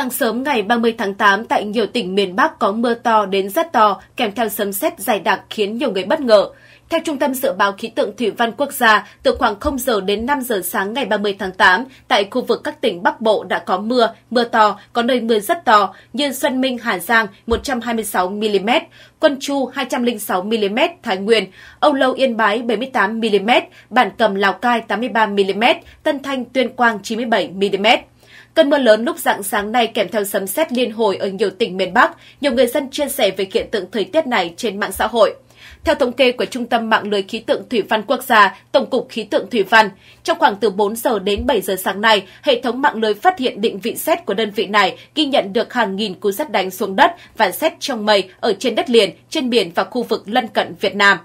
Sáng sớm ngày 30 tháng 8 tại nhiều tỉnh miền Bắc có mưa to đến rất to kèm theo sấm sét dày đặc khiến nhiều người bất ngờ. Theo Trung tâm Dự báo Khí tượng Thủy văn Quốc gia, từ khoảng 0 giờ đến 5 giờ sáng ngày 30 tháng 8, tại khu vực các tỉnh Bắc Bộ đã có mưa, mưa to, có nơi mưa rất to như Xuân Minh, Hà Giang 126mm, Quân Chu 206mm, Thái Nguyên, Âu Lâu Yên Bái 78mm, Bản Cầm Lào Cai 83mm, Tân Thanh Tuyên Quang 97mm. Cơn mưa lớn lúc dạng sáng nay kèm theo sấm sét liên hồi ở nhiều tỉnh miền Bắc, nhiều người dân chia sẻ về hiện tượng thời tiết này trên mạng xã hội. Theo thống kê của Trung tâm Mạng lưới Khí tượng Thủy văn Quốc gia, Tổng cục Khí tượng Thủy văn, trong khoảng từ 4 giờ đến 7 giờ sáng nay, hệ thống mạng lưới phát hiện định vị xét của đơn vị này ghi nhận được hàng nghìn cú sét đánh xuống đất và xét trong mây ở trên đất liền, trên biển và khu vực lân cận Việt Nam.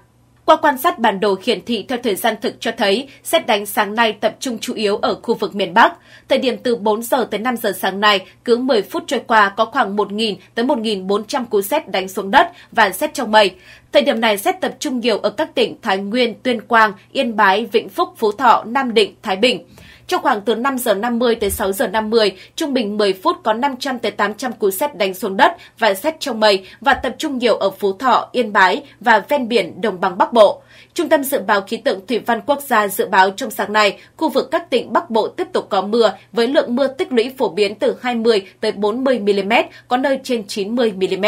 Qua quan sát bản đồ hiển thị theo thời gian thực cho thấy, xét đánh sáng nay tập trung chủ yếu ở khu vực miền Bắc. Thời điểm từ 4 giờ tới 5 giờ sáng nay, cứ 10 phút trôi qua có khoảng 1.000 tới 1.400 cú xét đánh xuống đất và xét trong mây. Thời điểm này xét tập trung nhiều ở các tỉnh Thái Nguyên, Tuyên Quang, Yên Bái, Vĩnh Phúc, Phú Thọ, Nam Định, Thái Bình. Trong khoảng từ 5 giờ 50 tới 6 giờ 50, trung bình 10 phút có 500 tới 800 cú sét đánh xuống đất và sét trong mây và tập trung nhiều ở Phú Thọ, Yên Bái và ven biển đồng bằng Bắc Bộ. Trung tâm dự báo khí tượng thủy văn quốc gia dự báo trong sáng nay, khu vực các tỉnh Bắc Bộ tiếp tục có mưa với lượng mưa tích lũy phổ biến từ 20 tới 40 mm, có nơi trên 90 mm.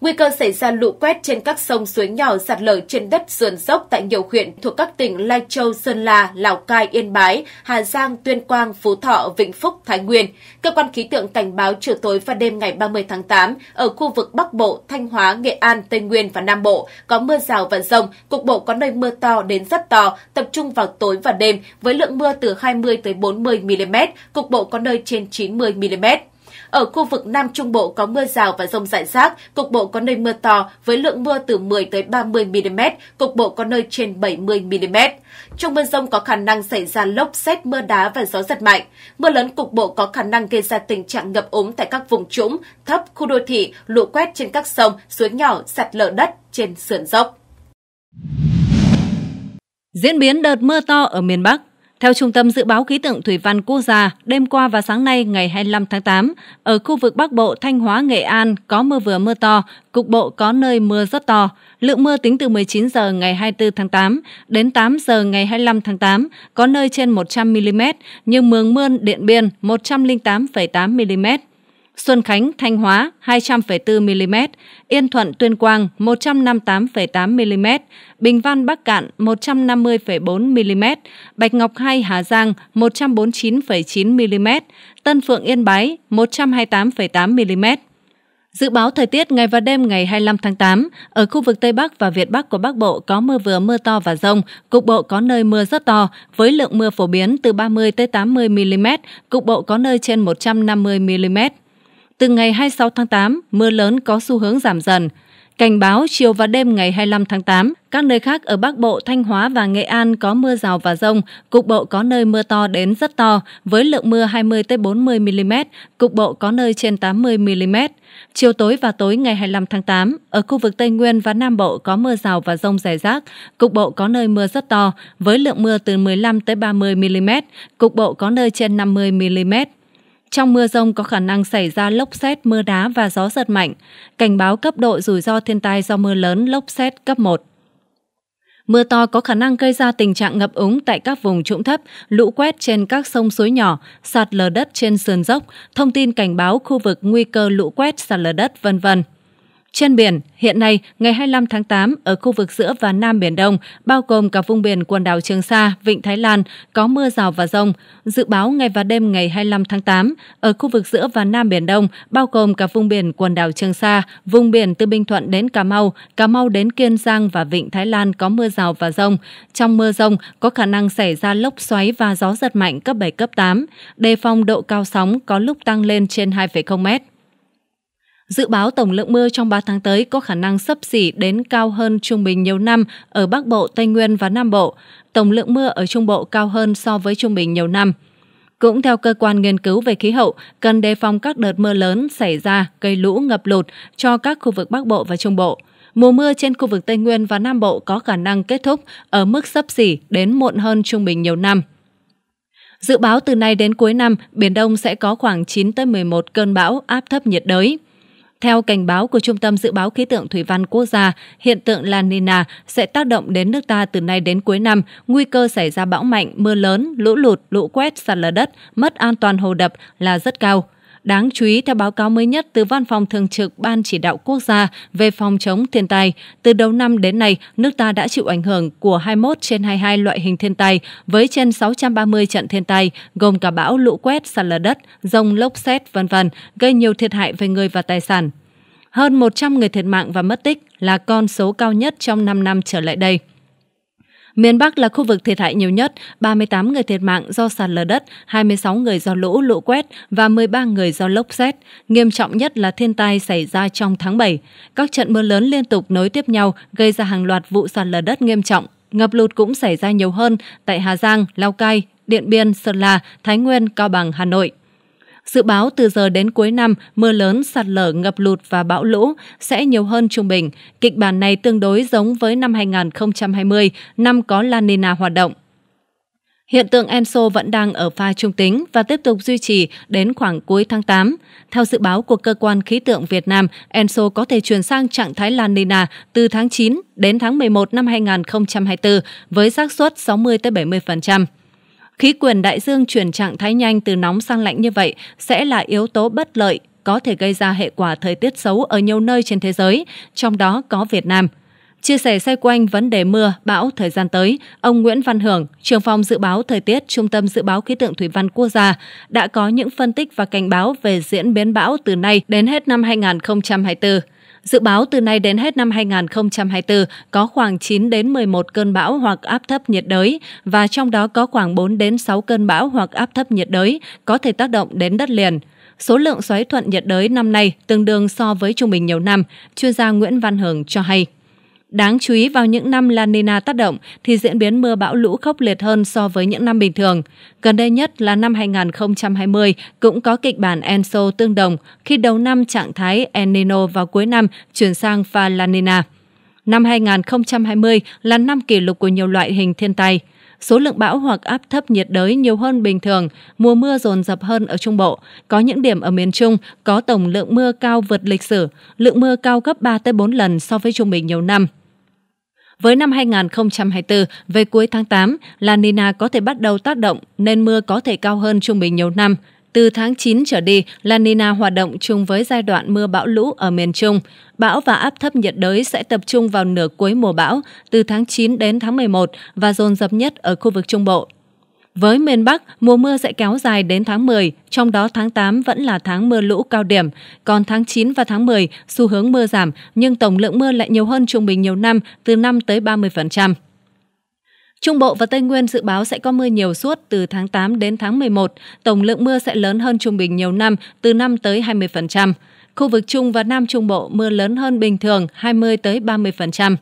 Nguy cơ xảy ra lũ quét trên các sông suối nhỏ sạt lở trên đất sườn dốc tại nhiều huyện thuộc các tỉnh Lai Châu, Sơn La, Lào Cai, Yên Bái, Hà Giang, Tuyên Quang, Phú Thọ, Vĩnh Phúc, Thái Nguyên. Cơ quan khí tượng cảnh báo chiều tối và đêm ngày 30 tháng 8 ở khu vực Bắc Bộ, Thanh Hóa, Nghệ An, Tây Nguyên và Nam Bộ có mưa rào và rông, cục bộ có nơi mưa to đến rất to, tập trung vào tối và đêm với lượng mưa từ 20 tới 40 mm, cục bộ có nơi trên 90 mm. Ở khu vực Nam Trung Bộ có mưa rào và rông rải rác, cục bộ có nơi mưa to với lượng mưa từ 10 tới 30 mm, cục bộ có nơi trên 70 mm. Trong mưa rông có khả năng xảy ra lốc xét mưa đá và gió giật mạnh. Mưa lớn cục bộ có khả năng gây ra tình trạng ngập úng tại các vùng trũng, thấp, khu đô thị, lũ quét trên các sông, suối nhỏ, sạt lở đất trên sườn dốc. Diễn biến đợt mưa to ở miền Bắc theo Trung tâm Dự báo Khí tượng Thủy văn Quốc gia, đêm qua và sáng nay ngày 25 tháng 8, ở khu vực Bắc Bộ, Thanh Hóa, Nghệ An có mưa vừa mưa to, cục bộ có nơi mưa rất to. Lượng mưa tính từ 19 giờ ngày 24 tháng 8 đến 8 giờ ngày 25 tháng 8 có nơi trên 100 mm như Mường Mươn, Điện Biên 108,8 mm. Xuân Khánh, Thanh Hóa 200,4 mm, Yên Thuận, Tuyên Quang 158,8 mm, Bình Văn, Bắc Cạn 150,4 mm, Bạch Ngọc Hai, Hà Giang 149,9 mm, Tân Phượng, Yên Bái 128,8 mm. Dự báo thời tiết ngày và đêm ngày 25 tháng 8, ở khu vực Tây Bắc và Việt Bắc của Bắc Bộ có mưa vừa mưa to và rông, cục bộ có nơi mưa rất to, với lượng mưa phổ biến từ 30 tới 80 mm, cục bộ có nơi trên 150 mm từ ngày 26 tháng 8, mưa lớn có xu hướng giảm dần. Cảnh báo chiều và đêm ngày 25 tháng 8, các nơi khác ở Bắc Bộ, Thanh Hóa và Nghệ An có mưa rào và rông, cục bộ có nơi mưa to đến rất to, với lượng mưa 20-40mm, cục bộ có nơi trên 80mm. Chiều tối và tối ngày 25 tháng 8, ở khu vực Tây Nguyên và Nam Bộ có mưa rào và rông rải rác, cục bộ có nơi mưa rất to, với lượng mưa từ 15-30mm, cục bộ có nơi trên 50mm. Trong mưa rông có khả năng xảy ra lốc xét, mưa đá và gió giật mạnh. Cảnh báo cấp độ rủi ro thiên tai do mưa lớn, lốc xét cấp 1. Mưa to có khả năng gây ra tình trạng ngập úng tại các vùng trũng thấp, lũ quét trên các sông suối nhỏ, sạt lở đất trên sườn dốc, thông tin cảnh báo khu vực nguy cơ lũ quét, sạt lở đất, vân vân. Trên biển, hiện nay, ngày 25 tháng 8, ở khu vực giữa và Nam Biển Đông, bao gồm cả vùng biển quần đảo Trường Sa, Vịnh Thái Lan, có mưa rào và rông. Dự báo ngày và đêm ngày 25 tháng 8, ở khu vực giữa và Nam Biển Đông, bao gồm cả vùng biển quần đảo Trường Sa, vùng biển từ Bình Thuận đến Cà Mau, Cà Mau đến Kiên Giang và Vịnh Thái Lan có mưa rào và rông. Trong mưa rông, có khả năng xảy ra lốc xoáy và gió giật mạnh cấp 7, cấp 8. Đề phòng độ cao sóng có lúc tăng lên trên 2,0 mét. Dự báo tổng lượng mưa trong 3 tháng tới có khả năng sấp xỉ đến cao hơn trung bình nhiều năm ở Bắc Bộ, Tây Nguyên và Nam Bộ. Tổng lượng mưa ở Trung Bộ cao hơn so với trung bình nhiều năm. Cũng theo cơ quan nghiên cứu về khí hậu, cần đề phòng các đợt mưa lớn xảy ra gây lũ ngập lụt cho các khu vực Bắc Bộ và Trung Bộ. Mùa mưa trên khu vực Tây Nguyên và Nam Bộ có khả năng kết thúc ở mức sấp xỉ đến muộn hơn trung bình nhiều năm. Dự báo từ nay đến cuối năm, Biển Đông sẽ có khoảng 9 tới 11 cơn bão áp thấp nhiệt đới. Theo cảnh báo của Trung tâm Dự báo Khí tượng Thủy văn Quốc gia, hiện tượng La Nina sẽ tác động đến nước ta từ nay đến cuối năm, nguy cơ xảy ra bão mạnh, mưa lớn, lũ lụt, lũ quét, sạt lở đất, mất an toàn hồ đập là rất cao. Đáng chú ý, theo báo cáo mới nhất từ Văn phòng Thường trực Ban Chỉ đạo Quốc gia về phòng chống thiên tai, từ đầu năm đến nay, nước ta đã chịu ảnh hưởng của 21 trên 22 loại hình thiên tai với trên 630 trận thiên tai, gồm cả bão, lũ quét, sạt lở đất, rông lốc xét, vân vân, gây nhiều thiệt hại về người và tài sản. Hơn 100 người thiệt mạng và mất tích là con số cao nhất trong 5 năm trở lại đây. Miền Bắc là khu vực thiệt hại nhiều nhất, 38 người thiệt mạng do sạt lở đất, 26 người do lũ lũ quét và 13 người do lốc xét. Nghiêm trọng nhất là thiên tai xảy ra trong tháng 7. Các trận mưa lớn liên tục nối tiếp nhau gây ra hàng loạt vụ sạt lở đất nghiêm trọng. Ngập lụt cũng xảy ra nhiều hơn tại Hà Giang, Lào Cai, Điện Biên, Sơn La, Thái Nguyên, Cao Bằng, Hà Nội. Dự báo từ giờ đến cuối năm, mưa lớn, sạt lở, ngập lụt và bão lũ sẽ nhiều hơn trung bình. Kịch bản này tương đối giống với năm 2020, năm có La Nina hoạt động. Hiện tượng ENSO vẫn đang ở pha trung tính và tiếp tục duy trì đến khoảng cuối tháng 8. Theo dự báo của Cơ quan Khí tượng Việt Nam, ENSO có thể chuyển sang trạng thái La Nina từ tháng 9 đến tháng 11 năm 2024 với xác suất 60-70%. Khí quyển đại dương chuyển trạng thái nhanh từ nóng sang lạnh như vậy sẽ là yếu tố bất lợi có thể gây ra hệ quả thời tiết xấu ở nhiều nơi trên thế giới, trong đó có Việt Nam. Chia sẻ xoay quanh vấn đề mưa, bão thời gian tới, ông Nguyễn Văn Hưởng, trưởng phòng dự báo thời tiết Trung tâm Dự báo Khí tượng Thủy văn Quốc gia, đã có những phân tích và cảnh báo về diễn biến bão từ nay đến hết năm 2024. Dự báo từ nay đến hết năm 2024 có khoảng 9 đến 11 cơn bão hoặc áp thấp nhiệt đới và trong đó có khoảng 4 đến 6 cơn bão hoặc áp thấp nhiệt đới có thể tác động đến đất liền. Số lượng xoáy thuận nhiệt đới năm nay tương đương so với trung bình nhiều năm, chuyên gia Nguyễn Văn Hưởng cho hay. Đáng chú ý vào những năm La Nina tác động thì diễn biến mưa bão lũ khốc liệt hơn so với những năm bình thường. Gần đây nhất là năm 2020 cũng có kịch bản Enso tương đồng khi đầu năm trạng thái El Nino vào cuối năm chuyển sang pha La Nina. Năm 2020 là năm kỷ lục của nhiều loại hình thiên tai. Số lượng bão hoặc áp thấp nhiệt đới nhiều hơn bình thường, mùa mưa dồn dập hơn ở Trung Bộ. Có những điểm ở miền Trung có tổng lượng mưa cao vượt lịch sử, lượng mưa cao gấp 3-4 lần so với trung bình nhiều năm. Với năm 2024, về cuối tháng 8, La Nina có thể bắt đầu tác động nên mưa có thể cao hơn trung bình nhiều năm. Từ tháng 9 trở đi, La Nina hoạt động chung với giai đoạn mưa bão lũ ở miền Trung. Bão và áp thấp nhiệt đới sẽ tập trung vào nửa cuối mùa bão, từ tháng 9 đến tháng 11 và dồn dập nhất ở khu vực Trung Bộ với miền Bắc, mùa mưa sẽ kéo dài đến tháng 10, trong đó tháng 8 vẫn là tháng mưa lũ cao điểm, còn tháng 9 và tháng 10 xu hướng mưa giảm nhưng tổng lượng mưa lại nhiều hơn trung bình nhiều năm, từ 5 tới 30%. Trung Bộ và Tây Nguyên dự báo sẽ có mưa nhiều suốt từ tháng 8 đến tháng 11, tổng lượng mưa sẽ lớn hơn trung bình nhiều năm, từ 5 tới 20%. Khu vực Trung và Nam Trung Bộ mưa lớn hơn bình thường 20 tới 30%.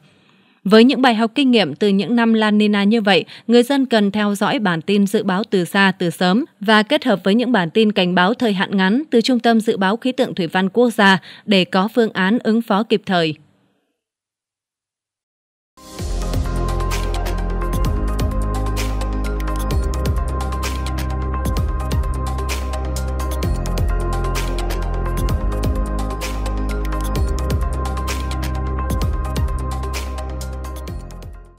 Với những bài học kinh nghiệm từ những năm La Nina như vậy, người dân cần theo dõi bản tin dự báo từ xa từ sớm và kết hợp với những bản tin cảnh báo thời hạn ngắn từ Trung tâm Dự báo Khí tượng Thủy văn Quốc gia để có phương án ứng phó kịp thời.